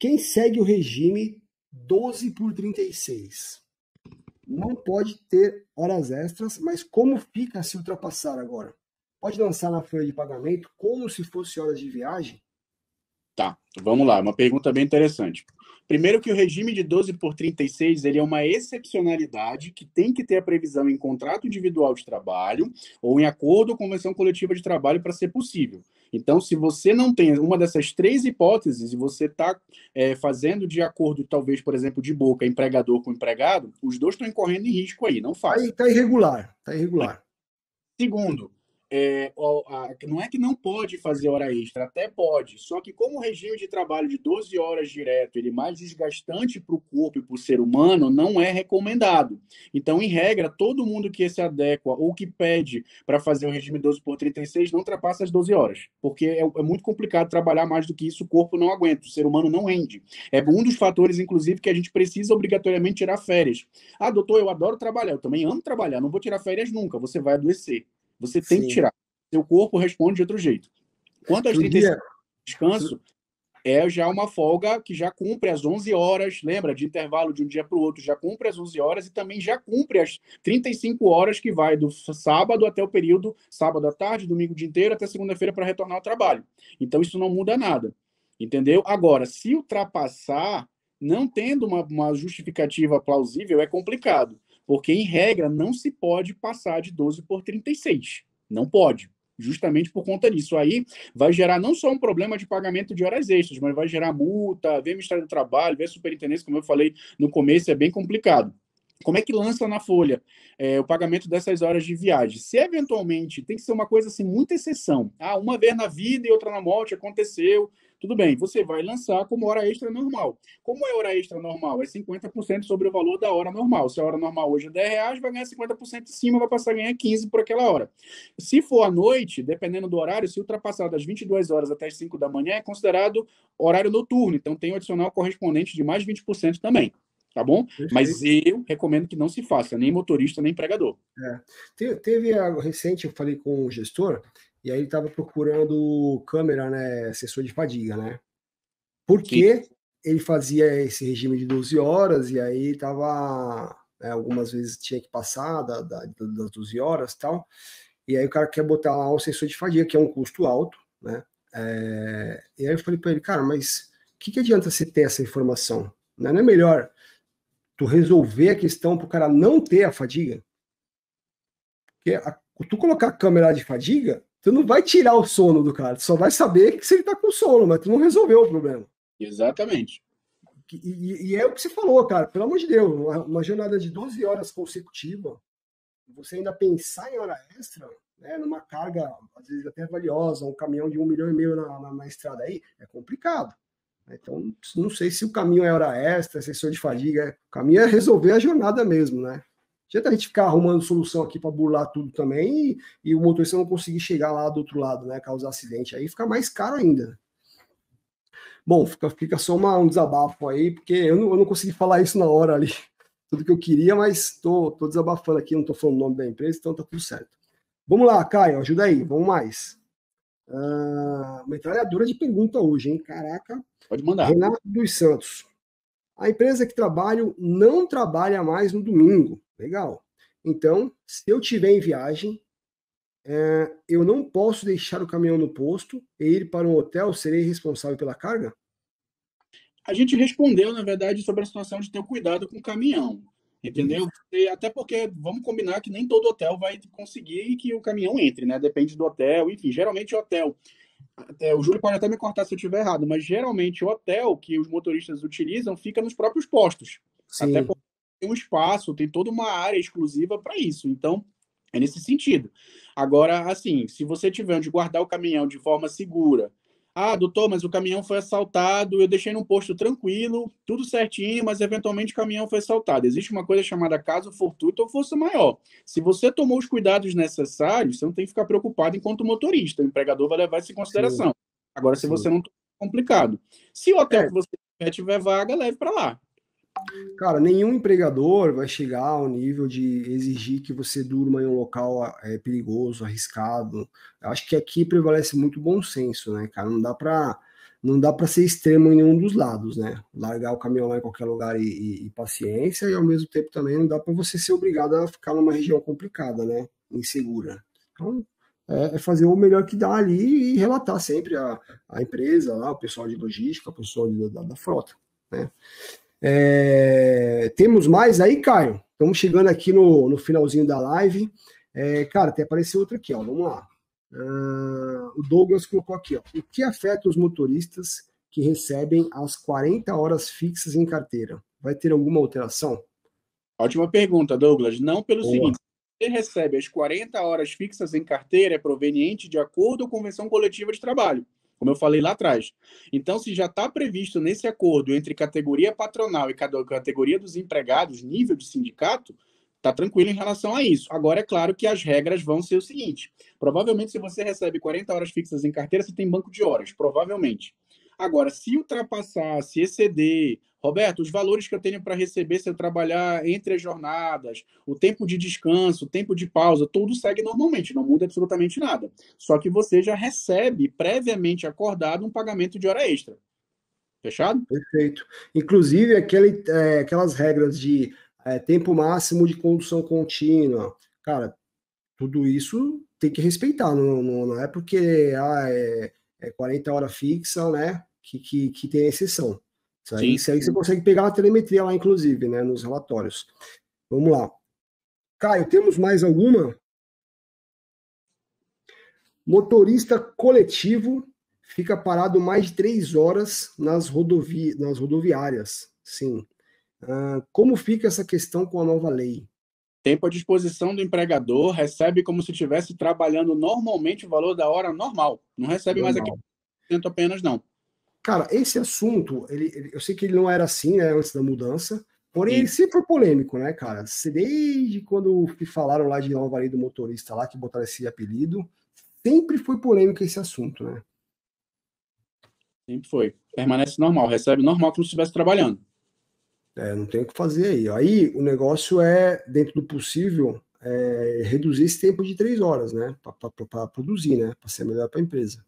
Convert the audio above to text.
Quem segue o regime 12 por 36 não pode ter horas extras, mas como fica se ultrapassar agora? Pode lançar na folha de pagamento como se fosse horas de viagem? Tá, vamos lá, uma pergunta bem interessante. Primeiro que o regime de 12 por 36 ele é uma excepcionalidade que tem que ter a previsão em contrato individual de trabalho ou em acordo ou convenção coletiva de trabalho para ser possível. Então, se você não tem uma dessas três hipóteses e você está é, fazendo de acordo, talvez, por exemplo, de boca, empregador com empregado, os dois estão incorrendo em risco aí, não faz. Está irregular, está irregular. Segundo, é, não é que não pode fazer hora extra, até pode, só que como o regime de trabalho de 12 horas direto ele é mais desgastante para o corpo e para o ser humano, não é recomendado. Então, em regra, todo mundo que se adequa ou que pede para fazer o regime 12 por 36 não ultrapassa as 12 horas, porque é, é, muito complicado trabalhar mais do que isso, o corpo não aguenta, o ser humano não rende. É um dos fatores, inclusive, que a gente precisa obrigatoriamente tirar férias. Ah, doutor, eu adoro trabalhar, eu também amo trabalhar, não vou tirar férias nunca, você vai adoecer. Você tem que tirar. Seu corpo responde de outro jeito. Quanto às 35 horas de descanso, é já uma folga que já cumpre as 11 horas, lembra, de intervalo de um dia para o outro, já cumpre as 11 horas e também já cumpre as 35 horas que vai do sábado até o período, sábado à tarde, domingo dia inteiro, até segunda-feira para retornar ao trabalho. Então isso não muda nada, entendeu? Agora, se ultrapassar, não tendo uma, uma justificativa plausível, é complicado. Porque, em regra, não se pode passar de 12 por 36. Não pode. Justamente por conta disso. Aí vai gerar não só um problema de pagamento de horas extras, mas vai gerar multa, ver Ministério do Trabalho, ver superintendência, como eu falei no começo, é bem complicado. Como é que lança na folha é, o pagamento dessas horas de viagem? Se eventualmente tem que ser uma coisa assim, muita exceção. Ah, uma vez na vida e outra na morte, aconteceu, tudo bem, você vai lançar como hora extra normal. Como é hora extra normal? É 50% sobre o valor da hora normal. Se a hora normal hoje é 10 reais, vai ganhar 50% em cima, vai passar a ganhar 15 por aquela hora. Se for à noite, dependendo do horário, se ultrapassar das 22 horas até as 5 da manhã, é considerado horário noturno. Então tem o adicional correspondente de mais 20% também tá bom? Perfeito. Mas eu recomendo que não se faça, nem motorista, nem empregador. É. Teve, teve algo recente, eu falei com um gestor, e aí ele estava procurando câmera, né, sensor de fadiga, né? Porque Sim. ele fazia esse regime de 12 horas e aí estava né, algumas vezes tinha que passar da, da, das 12 horas e tal. E aí o cara quer botar lá o sensor de fadiga, que é um custo alto, né? É, e aí eu falei para ele, cara, mas o que, que adianta você ter essa informação? Né? Não é melhor tu resolver a questão para o cara não ter a fadiga? Porque a, tu colocar a câmera de fadiga, tu não vai tirar o sono do cara, tu só vai saber que se ele tá com sono, mas tu não resolveu o problema. Exatamente. E, e, é o que você falou, cara, pelo amor de Deus, uma, jornada de 12 horas consecutiva, você ainda pensar em hora extra, né, numa carga, às vezes até valiosa, um caminhão de um milhão e meio na, na, na estrada aí, é complicado. Então, não sei se o caminho é hora extra, sensor é de fadiga, é, o caminho é resolver a jornada mesmo, né? Adianta a gente ficar arrumando solução aqui para burlar tudo também e, e, o motorista não conseguir chegar lá do outro lado, né? Causar acidente. Aí fica mais caro ainda. Bom, fica, fica só uma, um desabafo aí, porque eu não, eu não consegui falar isso na hora ali. Tudo que eu queria, mas tô, tô desabafando aqui, não tô falando o nome da empresa, então tá tudo certo. Vamos lá, Caio, ajuda aí, vamos mais. Uh, metralhadora de pergunta hoje, hein? Caraca. Pode mandar. Renato dos Santos. A empresa que trabalho não trabalha mais no domingo. Legal. Então, se eu tiver em viagem, é, eu não posso deixar o caminhão no posto e ir para um hotel, serei responsável pela carga? A gente respondeu, na verdade, sobre a situação de ter cuidado com o caminhão, entendeu? E até porque vamos combinar que nem todo hotel vai conseguir que o caminhão entre, né? Depende do hotel, enfim, geralmente é hotel é, o Júlio pode até me cortar se eu estiver errado, mas geralmente o hotel que os motoristas utilizam fica nos próprios postos. Sim. Até porque tem um espaço, tem toda uma área exclusiva para isso. Então, é nesse sentido. Agora, assim, se você tiver onde guardar o caminhão de forma segura, ah, doutor, mas o caminhão foi assaltado, eu deixei num posto tranquilo, tudo certinho, mas eventualmente o caminhão foi assaltado. Existe uma coisa chamada caso fortuito ou força maior. Se você tomou os cuidados necessários, você não tem que ficar preocupado enquanto motorista. O empregador vai levar isso em consideração. Sim. Agora, se Sim. você não é complicado. Se o hotel é. que você tiver vaga, leve para lá. Cara, nenhum empregador vai chegar ao nível de exigir que você durma em um local é, perigoso, arriscado. Eu acho que aqui prevalece muito bom senso, né, cara? Não dá para não dá para ser extremo em nenhum dos lados, né? Largar o caminhão lá em qualquer lugar e, e, e paciência, e ao mesmo tempo também não dá para você ser obrigado a ficar numa região complicada, né? Insegura. Então, é, é fazer o melhor que dá ali e relatar sempre a, a empresa, lá, o pessoal de logística, o pessoal de, da, da frota, né? É, temos mais aí, Caio? Estamos chegando aqui no, no finalzinho da live. É, cara, até apareceu outra aqui, ó. Vamos lá. Uh, o Douglas colocou aqui, ó. O que afeta os motoristas que recebem as 40 horas fixas em carteira? Vai ter alguma alteração? Ótima pergunta, Douglas. Não pelo Boa. seguinte. Você recebe as 40 horas fixas em carteira é proveniente de acordo com a convenção coletiva de trabalho como eu falei lá atrás. Então, se já está previsto nesse acordo entre categoria patronal e categoria dos empregados, nível de sindicato, está tranquilo em relação a isso. Agora, é claro que as regras vão ser o seguinte: provavelmente, se você recebe 40 horas fixas em carteira, você tem banco de horas, provavelmente. Agora, se ultrapassar, se exceder, Roberto, os valores que eu tenho para receber se eu trabalhar entre as jornadas, o tempo de descanso, o tempo de pausa, tudo segue normalmente, não muda absolutamente nada. Só que você já recebe previamente acordado um pagamento de hora extra. Fechado? Perfeito. Inclusive, aquele, é, aquelas regras de é, tempo máximo de condução contínua, cara, tudo isso tem que respeitar, não, não, não é porque ah, é, é 40 horas fixa, né? que, que, que tem exceção. Isso aí, isso aí, você consegue pegar a telemetria lá, inclusive, né, nos relatórios. Vamos lá. Caio, temos mais alguma? Motorista coletivo fica parado mais de três horas nas, rodovi nas rodoviárias. Sim. Uh, como fica essa questão com a nova lei? Tempo à disposição do empregador recebe como se estivesse trabalhando normalmente o valor da hora normal. Não recebe normal. mais aqui apenas, não. Cara, esse assunto, ele, ele, eu sei que ele não era assim, né, antes da mudança, porém Sim. ele sempre foi polêmico, né, cara? Desde quando falaram lá de Nova Lei do Motorista lá, que botaram esse apelido, sempre foi polêmico esse assunto, né? Sempre foi. Permanece normal, recebe normal como se estivesse trabalhando. É, não tem o que fazer aí. Aí o negócio é, dentro do possível, é reduzir esse tempo de três horas, né? Para produzir, né? Para ser melhor para a empresa.